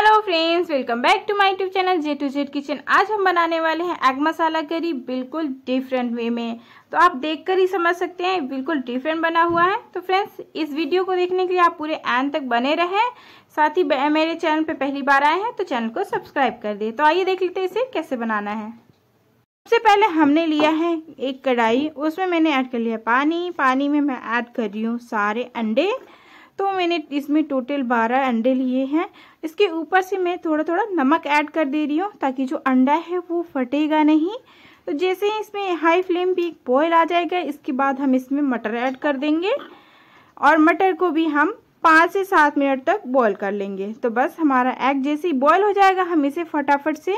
hello friends welcome back to my YouTube channel J to Z kitchen आज हम बनाने वाले हैं एग मसाला करी बिल्कुल डिफरेंट वे में तो आप देखकर ही समझ सकते हैं बिल्कुल डिफरेंट बना हुआ है तो फ्रेंड्स इस वीडियो को देखने के लिए आप पूरे एंड तक बने रहें साथ ही मेरे चैनल पर पहली बार आए हैं तो चैनल को सब्सक्राइब कर दें तो आइए देख लेते हैं इसे कैसे बनाना है सबसे पहले हमने लिया है एक कढ़ाई उसमें मैंने ऐड कर लिया पानी पानी में मैं ऐड कर रही हूँ सारे अंडे तो मैंने इसमें टोटल बारह अंडे लिए हैं इसके ऊपर से मैं थोड़ा थोड़ा नमक ऐड कर दे रही हूँ ताकि जो अंडा है वो फटेगा नहीं तो जैसे ही इसमें हाई फ्लेम पे बॉयल आ जाएगा इसके बाद हम इसमें मटर ऐड कर देंगे और मटर को भी हम पाँच से सात मिनट तक बॉयल कर लेंगे तो बस हमारा एग जैसे ही बॉयल हो जाएगा हम इसे फटाफट से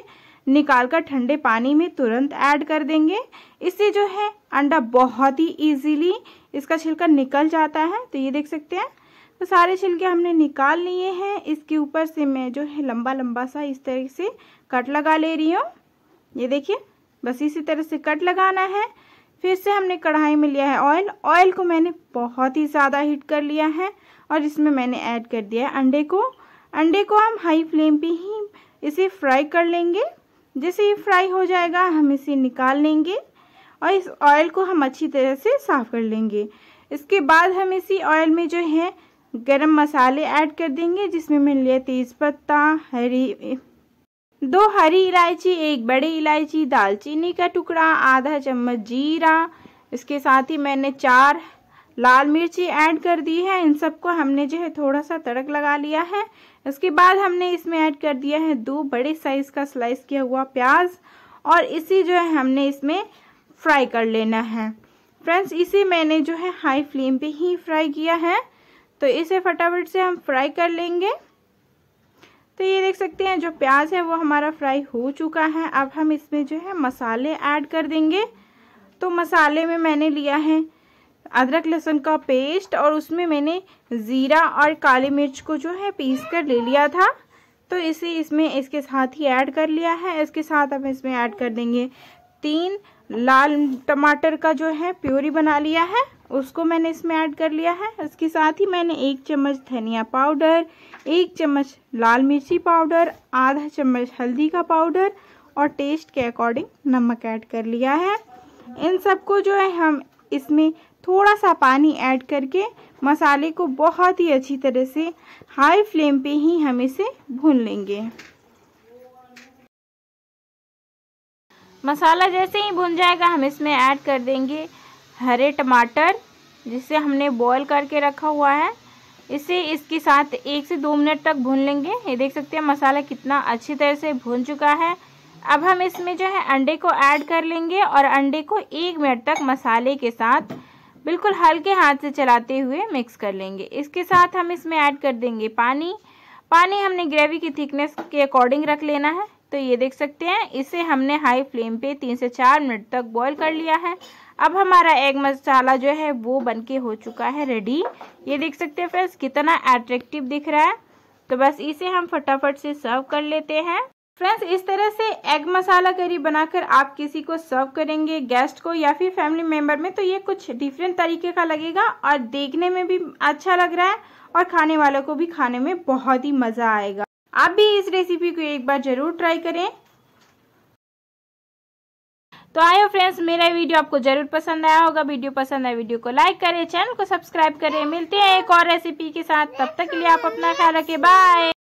निकाल कर ठंडे पानी में तुरंत ऐड कर देंगे इससे जो है अंडा बहुत ही इजीली इसका छिलका निकल जाता है तो ये देख सकते हैं तो सारे छिलके हमने निकाल लिए हैं इसके ऊपर से मैं जो है लंबा लंबा सा इस तरह से कट लगा ले रही हूँ ये देखिए बस इसी तरह से कट लगाना है फिर से हमने कढ़ाई में लिया है ऑयल ऑयल को मैंने बहुत ही ज़्यादा हीट कर लिया है और इसमें मैंने ऐड कर दिया है अंडे को अंडे को हम हाई फ्लेम पे ही इसे फ्राई कर लेंगे जैसे ये फ्राई हो जाएगा हम इसे निकाल लेंगे और इस ऑयल को हम अच्छी तरह से साफ़ कर लेंगे इसके बाद हम इसी ऑयल में जो है गरम मसाले ऐड कर देंगे जिसमें मैंने लिया तेज़ पत्ता हरी दो हरी इलायची एक बड़ी इलायची दालचीनी का टुकड़ा आधा चम्मच जीरा इसके साथ ही मैंने चार लाल मिर्ची ऐड कर दी है इन सबको हमने जो है थोड़ा सा तड़क लगा लिया है इसके बाद हमने इसमें ऐड कर दिया है दो बड़े साइज़ का स्लाइस किया हुआ प्याज और इसी जो है हमने इसमें फ्राई कर लेना है फ्रेंड्स इसे मैंने जो है हाई फ्लेम पे ही फ्राई किया है तो इसे फटाफट से हम फ्राई कर लेंगे तो ये देख सकते हैं जो प्याज है वो हमारा फ्राई हो चुका है अब हम इसमें जो है मसाले ऐड कर देंगे तो मसाले में मैंने लिया है अदरक लहसुन का पेस्ट और उसमें मैंने ज़ीरा और काली मिर्च को जो है पीस कर ले लिया था तो इसे इसमें इसके साथ ही ऐड कर लिया है इसके साथ हम इसमें ऐड कर देंगे तीन लाल टमाटर का जो है प्योरी बना लिया है उसको मैंने इसमें ऐड कर लिया है उसके साथ ही मैंने एक चम्मच धनिया पाउडर एक चम्मच लाल मिर्ची पाउडर आधा चम्मच हल्दी का पाउडर और टेस्ट के अकॉर्डिंग नमक ऐड कर लिया है इन सबको जो है हम इसमें थोड़ा सा पानी ऐड करके मसाले को बहुत ही अच्छी तरह से हाई फ्लेम पे ही हम इसे भून लेंगे मसाला जैसे ही भुन जाएगा हम इसमें ऐड कर देंगे हरे टमाटर जिसे हमने बॉईल करके रखा हुआ है इसे इसके साथ एक से दो मिनट तक भून लेंगे ये देख सकते हैं मसाला कितना अच्छी तरह से भून चुका है अब हम इसमें जो है अंडे को ऐड कर लेंगे और अंडे को एक मिनट तक मसाले के साथ बिल्कुल हल्के हाथ से चलाते हुए मिक्स कर लेंगे इसके साथ हम इसमें ऐड कर देंगे पानी पानी हमने ग्रेवी की थिकनेस के अकॉर्डिंग रख लेना है तो ये देख सकते हैं इसे हमने हाई फ्लेम पे तीन से चार मिनट तक बॉईल कर लिया है अब हमारा एग मसाला जो है वो बनके हो चुका है रेडी ये देख सकते हैं फ्रेंड्स कितना अट्रैक्टिव दिख रहा है तो बस इसे हम फटाफट से सर्व कर लेते हैं फ्रेंड्स इस तरह से एग मसाला करी बनाकर आप किसी को सर्व करेंगे गेस्ट को या फिर फैमिली मेम्बर में तो ये कुछ डिफरेंट तरीके का लगेगा और देखने में भी अच्छा लग रहा है और खाने वालों को भी खाने में बहुत ही मज़ा आएगा आप भी इस रेसिपी को एक बार ज़रूर ट्राई करें तो आयो फ्रेंड्स मेरा वीडियो आपको जरूर पसंद आया होगा वीडियो पसंद आया वीडियो को लाइक करें चैनल को सब्सक्राइब करें मिलते हैं एक और रेसिपी के साथ तब तक के लिए आप अपना ख्याल रखें बाय